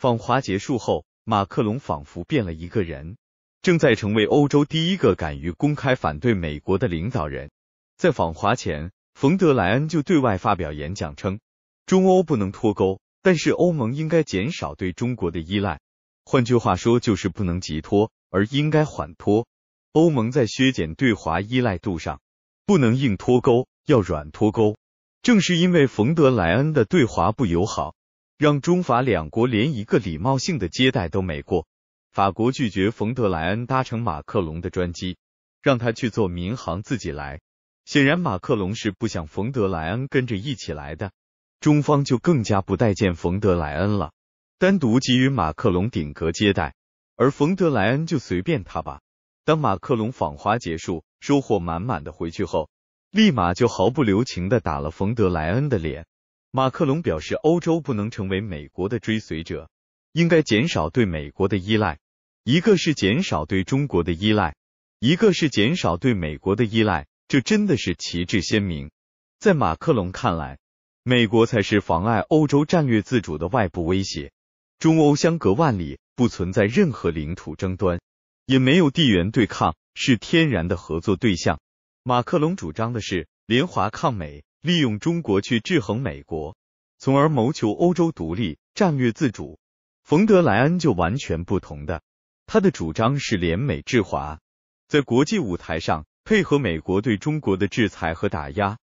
访华结束后，马克龙仿佛变了一个人，正在成为欧洲第一个敢于公开反对美国的领导人。在访华前，冯德莱恩就对外发表演讲称，中欧不能脱钩，但是欧盟应该减少对中国的依赖。换句话说，就是不能急脱，而应该缓脱。欧盟在削减对华依赖度上，不能硬脱钩，要软脱钩。正是因为冯德莱恩的对华不友好。让中法两国连一个礼貌性的接待都没过，法国拒绝冯德莱恩搭乘马克龙的专机，让他去做民航自己来。显然，马克龙是不想冯德莱恩跟着一起来的。中方就更加不待见冯德莱恩了，单独给予马克龙顶格接待，而冯德莱恩就随便他吧。当马克龙访华结束，收获满满的回去后，立马就毫不留情的打了冯德莱恩的脸。马克龙表示，欧洲不能成为美国的追随者，应该减少对美国的依赖。一个是减少对中国的依赖，一个是减少对美国的依赖。这真的是旗帜鲜明。在马克龙看来，美国才是妨碍欧洲战略自主的外部威胁。中欧相隔万里，不存在任何领土争端，也没有地缘对抗，是天然的合作对象。马克龙主张的是联华抗美。利用中国去制衡美国，从而谋求欧洲独立战略自主。冯德莱恩就完全不同的，他的主张是联美制华，在国际舞台上配合美国对中国的制裁和打压，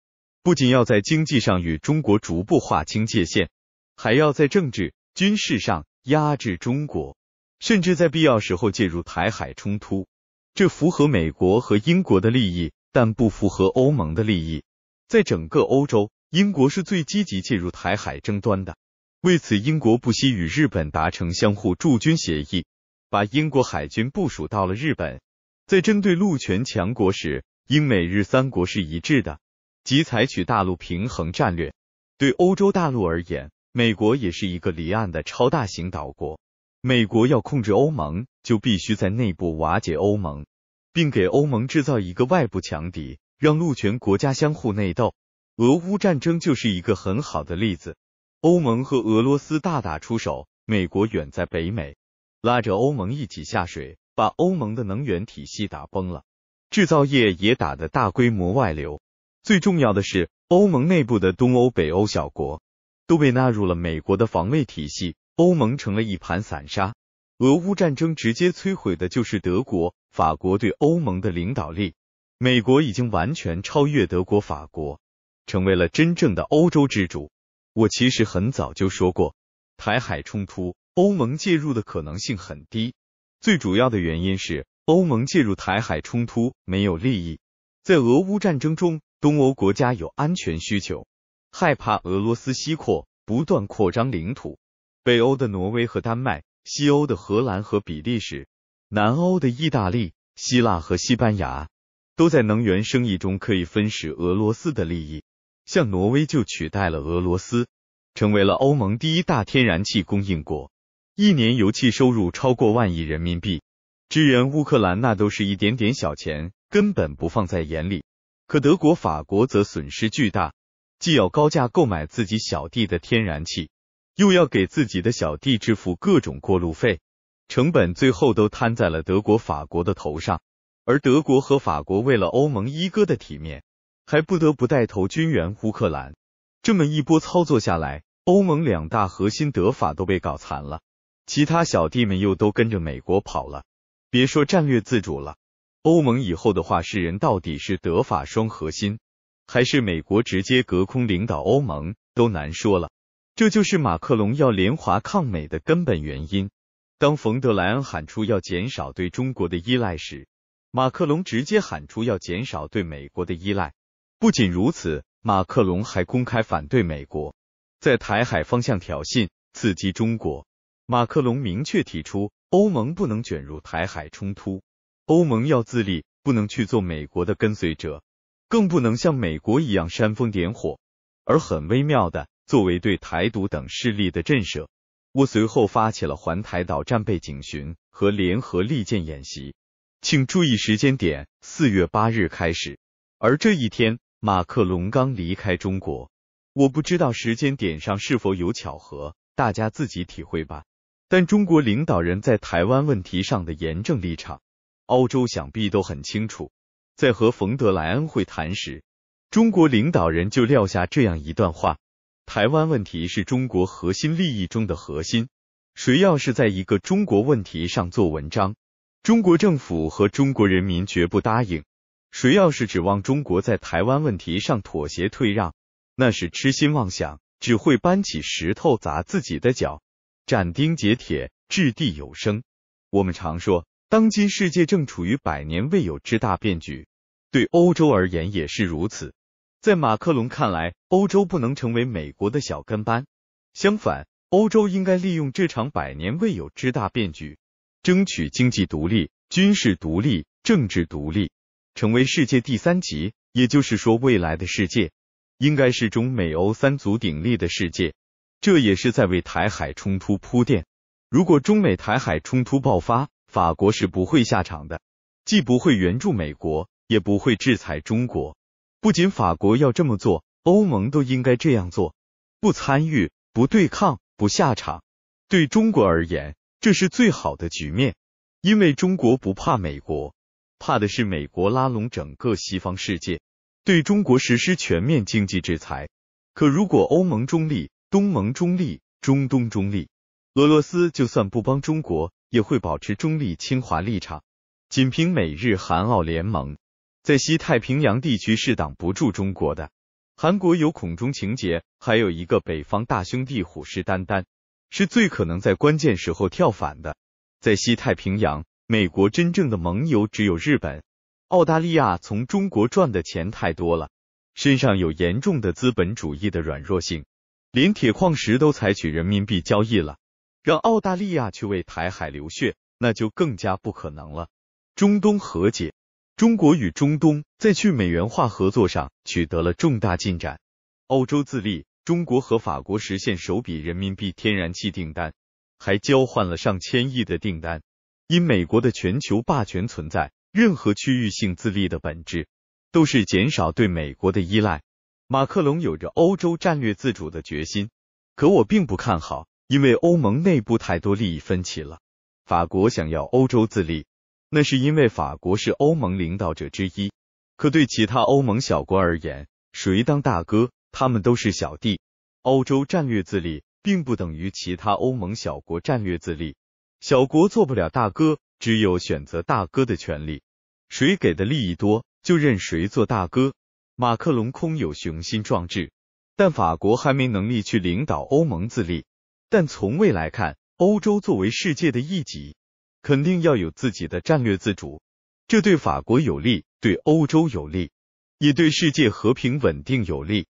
不仅要在经济上与中国逐步划清界限，还要在政治、军事上压制中国，甚至在必要时候介入台海冲突。这符合美国和英国的利益，但不符合欧盟的利益。在整个欧洲，英国是最积极介入台海争端的。为此，英国不惜与日本达成相互驻军协议，把英国海军部署到了日本。在针对陆权强国时，英美日三国是一致的，即采取大陆平衡战略。对欧洲大陆而言，美国也是一个离岸的超大型岛国。美国要控制欧盟，就必须在内部瓦解欧盟，并给欧盟制造一个外部强敌。让陆权国家相互内斗，俄乌战争就是一个很好的例子。欧盟和俄罗斯大打出手，美国远在北美，拉着欧盟一起下水，把欧盟的能源体系打崩了，制造业也打得大规模外流。最重要的是，欧盟内部的东欧、北欧小国都被纳入了美国的防卫体系，欧盟成了一盘散沙。俄乌战争直接摧毁的就是德国、法国对欧盟的领导力。美国已经完全超越德国、法国，成为了真正的欧洲之主。我其实很早就说过，台海冲突，欧盟介入的可能性很低。最主要的原因是，欧盟介入台海冲突没有利益。在俄乌战争中，东欧国家有安全需求，害怕俄罗斯西扩，不断扩张领土。北欧的挪威和丹麦，西欧的荷兰和比利时，南欧的意大利、希腊和西班牙。都在能源生意中可以分食俄罗斯的利益，像挪威就取代了俄罗斯，成为了欧盟第一大天然气供应国，一年油气收入超过万亿人民币。支援乌克兰那都是一点点小钱，根本不放在眼里。可德国、法国则损失巨大，既要高价购买自己小弟的天然气，又要给自己的小弟支付各种过路费，成本最后都摊在了德国、法国的头上。而德国和法国为了欧盟一哥的体面，还不得不带头军援乌克兰。这么一波操作下来，欧盟两大核心德法都被搞残了，其他小弟们又都跟着美国跑了。别说战略自主了，欧盟以后的话事人到底是德法双核心，还是美国直接隔空领导欧盟，都难说了。这就是马克龙要联华抗美的根本原因。当冯德莱恩喊出要减少对中国的依赖时，马克龙直接喊出要减少对美国的依赖。不仅如此，马克龙还公开反对美国在台海方向挑衅、刺激中国。马克龙明确提出，欧盟不能卷入台海冲突，欧盟要自立，不能去做美国的跟随者，更不能像美国一样煽风点火。而很微妙的，作为对台独等势力的震慑，我随后发起了环台岛战备警巡和联合利剑演习。请注意时间点，四月八日开始。而这一天，马克龙刚离开中国。我不知道时间点上是否有巧合，大家自己体会吧。但中国领导人在台湾问题上的严正立场，欧洲想必都很清楚。在和冯德莱恩会谈时，中国领导人就撂下这样一段话：“台湾问题是中国核心利益中的核心，谁要是在一个中国问题上做文章。”中国政府和中国人民绝不答应，谁要是指望中国在台湾问题上妥协退让，那是痴心妄想，只会搬起石头砸自己的脚。斩钉截铁，掷地有声。我们常说，当今世界正处于百年未有之大变局，对欧洲而言也是如此。在马克龙看来，欧洲不能成为美国的小跟班，相反，欧洲应该利用这场百年未有之大变局。争取经济独立、军事独立、政治独立，成为世界第三极。也就是说，未来的世界应该是中美欧三足鼎立的世界。这也是在为台海冲突铺垫。如果中美台海冲突爆发，法国是不会下场的，既不会援助美国，也不会制裁中国。不仅法国要这么做，欧盟都应该这样做，不参与、不对抗、不下场。对中国而言。这是最好的局面，因为中国不怕美国，怕的是美国拉拢整个西方世界，对中国实施全面经济制裁。可如果欧盟中立、东盟中立、中东中立，俄罗斯就算不帮中国，也会保持中立侵华立场。仅凭美日韩澳联盟，在西太平洋地区是挡不住中国的。韩国有恐中情节，还有一个北方大兄弟虎视眈眈。是最可能在关键时候跳反的。在西太平洋，美国真正的盟友只有日本、澳大利亚。从中国赚的钱太多了，身上有严重的资本主义的软弱性，连铁矿石都采取人民币交易了。让澳大利亚去为台海流血，那就更加不可能了。中东和解，中国与中东在去美元化合作上取得了重大进展。欧洲自立。中国和法国实现首笔人民币天然气订单，还交换了上千亿的订单。因美国的全球霸权存在，任何区域性自立的本质都是减少对美国的依赖。马克龙有着欧洲战略自主的决心，可我并不看好，因为欧盟内部太多利益分歧了。法国想要欧洲自立，那是因为法国是欧盟领导者之一，可对其他欧盟小国而言，谁当大哥？他们都是小弟，欧洲战略自立并不等于其他欧盟小国战略自立，小国做不了大哥，只有选择大哥的权利，谁给的利益多，就任谁做大哥。马克龙空有雄心壮志，但法国还没能力去领导欧盟自立，但从未来看，欧洲作为世界的一极，肯定要有自己的战略自主，这对法国有利，对欧洲有利，也对世界和平稳定有利。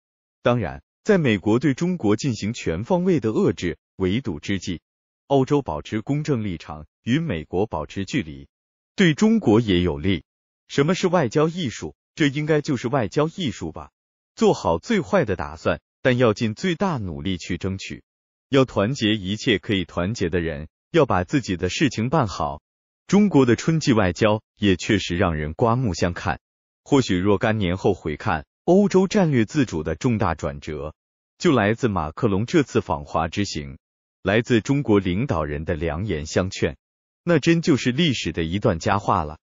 当然，在美国对中国进行全方位的遏制、围堵之际，欧洲保持公正立场，与美国保持距离，对中国也有利。什么是外交艺术？这应该就是外交艺术吧。做好最坏的打算，但要尽最大努力去争取。要团结一切可以团结的人，要把自己的事情办好。中国的春季外交也确实让人刮目相看。或许若干年后回看。欧洲战略自主的重大转折，就来自马克龙这次访华之行，来自中国领导人的良言相劝，那真就是历史的一段佳话了。